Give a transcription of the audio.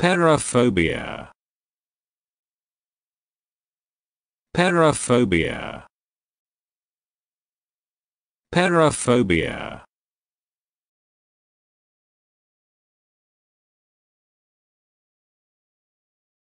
Paraphobia. Paraphobia. Paraphobia.